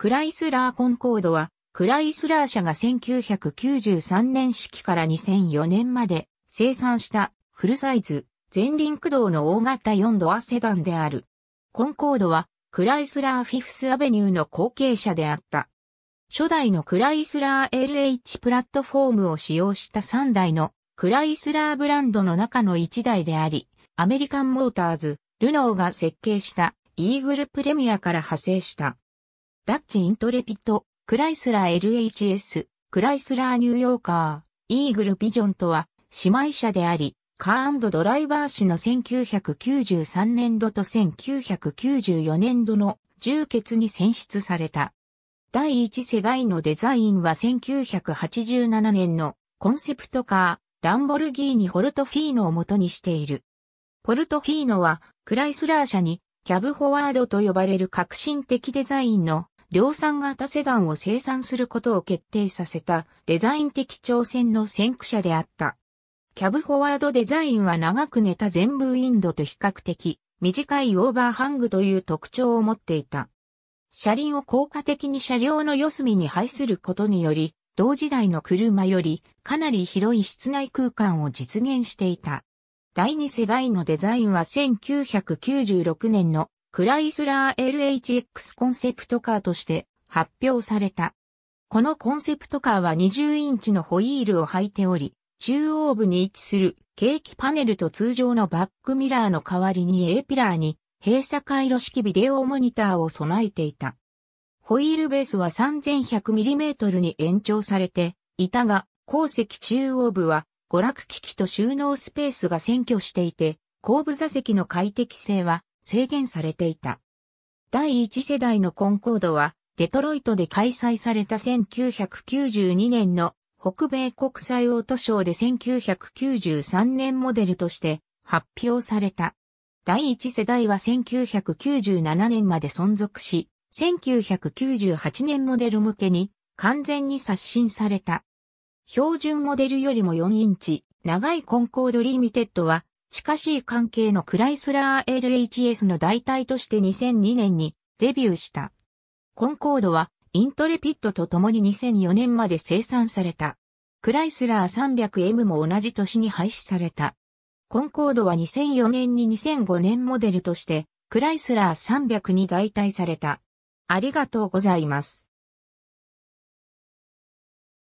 クライスラーコンコードは、クライスラー社が1993年式から2004年まで生産したフルサイズ、前輪駆動の大型4ドアセダンである。コンコードは、クライスラーフィフスアベニューの後継者であった。初代のクライスラー LH プラットフォームを使用した3台のクライスラーブランドの中の1台であり、アメリカンモーターズ、ルノーが設計したイーグルプレミアから派生した。ダッチイントレピット、クライスラー LHS、クライスラーニューヨーカー、イーグルビジョンとは、姉妹車であり、カードライバー氏の1993年度と1994年度の重決に選出された。第一世代のデザインは1987年のコンセプトカー、ランボルギーニ・ホルトフィーノを元にしている。ポルトフィーノはクライスラー社にキャブフォワードと呼ばれる革新的デザインの量産型セダンを生産することを決定させたデザイン的挑戦の先駆者であった。キャブフォワードデザインは長く寝た全部ウィンドと比較的短いオーバーハングという特徴を持っていた。車輪を効果的に車両の四隅に配することにより、同時代の車よりかなり広い室内空間を実現していた。第二世代のデザインは1996年のクライスラー LHX コンセプトカーとして発表された。このコンセプトカーは20インチのホイールを履いており、中央部に位置するケーキパネルと通常のバックミラーの代わりに A ピラーに閉鎖回路式ビデオモニターを備えていた。ホイールベースは 3100mm に延長されていたが、後席中央部は娯楽機器と収納スペースが占拠していて、後部座席の快適性は制限されていた。第1世代のコンコードは、デトロイトで開催された1992年の北米国際オートショーで1993年モデルとして発表された。第1世代は1997年まで存続し、1998年モデル向けに完全に刷新された。標準モデルよりも4インチ、長いコンコードリミテッドは近しい関係のクライスラー LHS の代替として2002年にデビューした。コンコードはイントレピットと共に2004年まで生産された。クライスラー 300M も同じ年に廃止された。コンコードは2004年に2005年モデルとしてクライスラー300に代替された。ありがとうございます。